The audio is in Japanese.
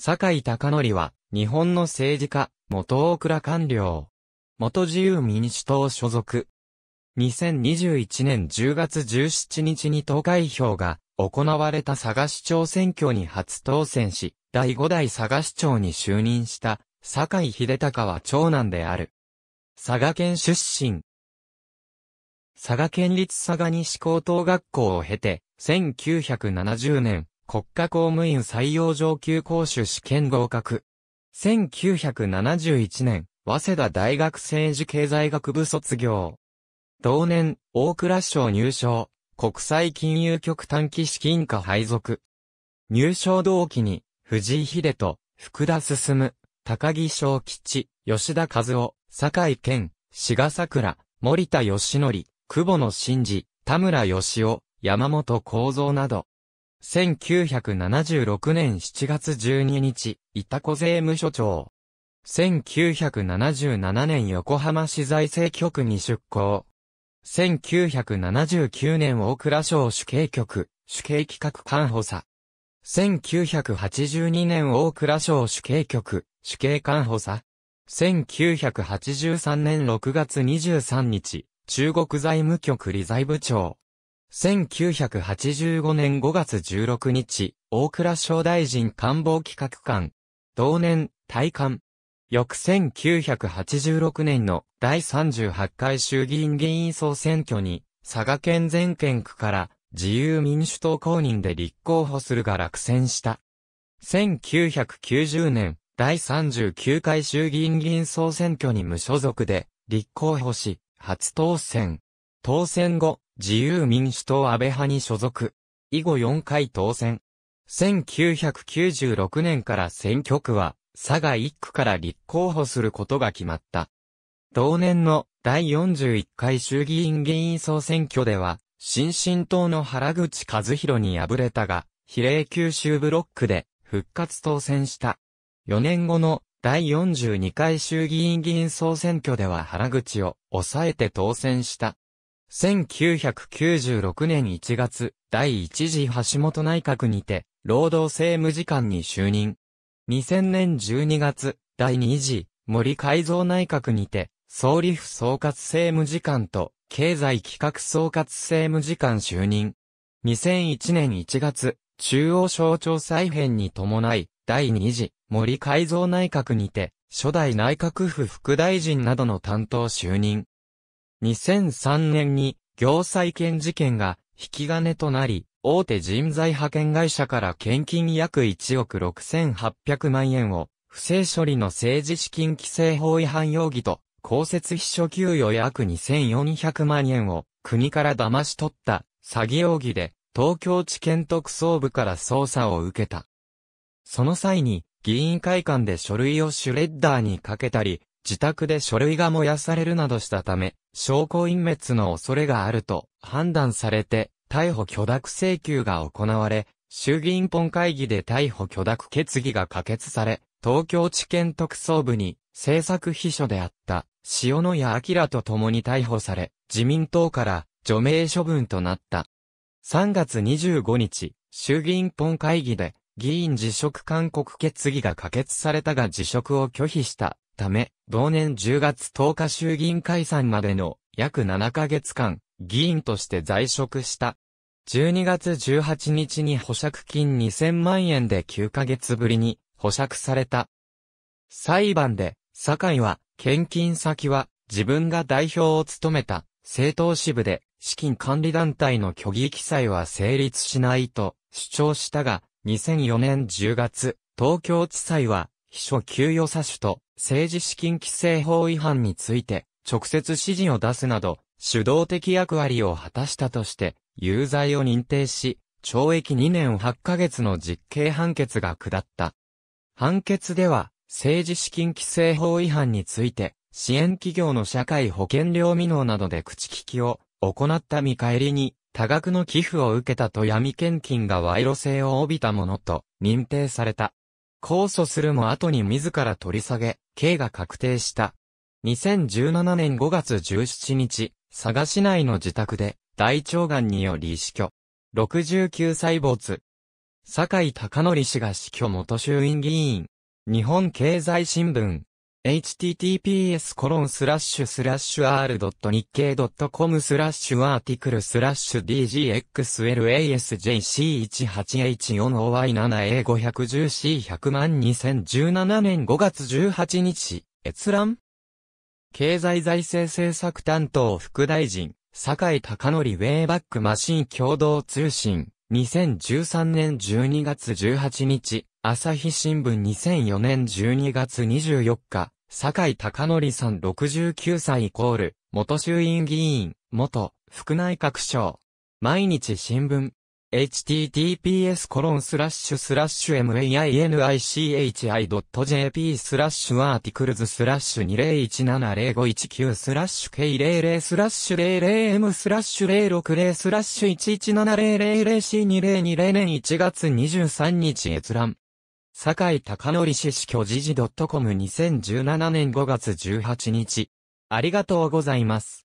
坂井隆則は、日本の政治家、元大倉官僚。元自由民主党所属。2021年10月17日に投開票が行われた佐賀市長選挙に初当選し、第5代佐賀市長に就任した坂井秀隆は長男である。佐賀県出身。佐賀県立佐賀西高等学校を経て、1970年、国家公務員採用上級講習試験合格。1971年、早稲田大学政治経済学部卒業。同年、大倉省入省、国際金融局短期資金課配属。入省同期に、藤井秀人、福田進、高木昌吉、吉田和夫、酒井健、志賀桜、森田義則、久保野真嗣、田村義夫、山本幸三など。1976年7月12日、イタコ税務署長。1977年横浜市財政局に出向。1979年大倉省主計局、主計企画官補佐。1982年大倉省主計局、主計官補佐。1983年6月23日、中国財務局理財部長。1985年5月16日、大倉省大臣官房企画官。同年、退官。翌1986年の第38回衆議院議員総選挙に、佐賀県全県区から自由民主党公認で立候補するが落選した。1990年、第39回衆議院議員総選挙に無所属で立候補し、初当選。当選後、自由民主党安倍派に所属。以後4回当選。1996年から選挙区は、佐賀1区から立候補することが決まった。同年の第41回衆議院議員総選挙では、新進党の原口和弘に敗れたが、比例九州ブロックで復活当選した。4年後の第42回衆議院議員総選挙では原口を抑えて当選した。1996年1月、第一次橋本内閣にて、労働政務次官に就任。2000年12月、第二次森改造内閣にて、総理府総括政務次官と、経済企画総括政務次官就任。2001年1月、中央省庁再編に伴い、第二次森改造内閣にて、初代内閣府副大臣などの担当就任。2003年に行債権事件が引き金となり、大手人材派遣会社から献金約1億6800万円を不正処理の政治資金規正法違反容疑と公設秘書給与約2400万円を国から騙し取った詐欺容疑で東京地検特捜部から捜査を受けた。その際に議員会館で書類をシュレッダーにかけたり、自宅で書類が燃やされるなどしたため、証拠隠滅の恐れがあると判断されて、逮捕許諾請求が行われ、衆議院本会議で逮捕許諾決議が可決され、東京地検特捜部に政策秘書であった塩野谷明と共に逮捕され、自民党から除名処分となった。3月25日、衆議院本会議で議員辞職勧告決議が可決されたが辞職を拒否したため、同年10月10日衆議院解散までの約7ヶ月間、議員として在職した。12月18日に保釈金2000万円で9ヶ月ぶりに保釈された。裁判で、酒井は、献金先は自分が代表を務めた政党支部で資金管理団体の虚偽記載は成立しないと主張したが、2004年10月、東京地裁は、秘書給与差しと政治資金規正法違反について、直接指示を出すなど、主導的役割を果たしたとして、有罪を認定し、懲役2年8ヶ月の実刑判決が下った。判決では、政治資金規正法違反について、支援企業の社会保険料未納などで口利きを行った見返りに、多額の寄付を受けたと闇献金が賄賂性を帯びたものと認定された。控訴するも後に自ら取り下げ、刑が確定した。2017年5月17日、佐賀市内の自宅で大腸がんにより死去。69歳没。坂井隆則氏が死去元衆院議員。日本経済新聞。h t t p s r ッ i k k e i c o m スラッシュアーティクルスラッシュ dgxlasjc18H4OY7A510C100 2 0 1 7年5月18日、閲覧経済財政政策担当副大臣、坂井隆則ウェイバックマシン共同通信、2013年12月18日、朝日新聞2004年12月24日、坂井隆則さん69歳イコール、元衆院議員、元、副内閣省。毎日新聞。https コロンスラッシュスラッシュ mainichi.jp スラッシュアーティクルズスラッシュ20170519スラッシュ k00 スラッシュ 00m スラッシュ060スラッシュ11700 c 2020年1月23日閲覧坂井隆則氏死去時事 .com2017 年5月18日。ありがとうございます。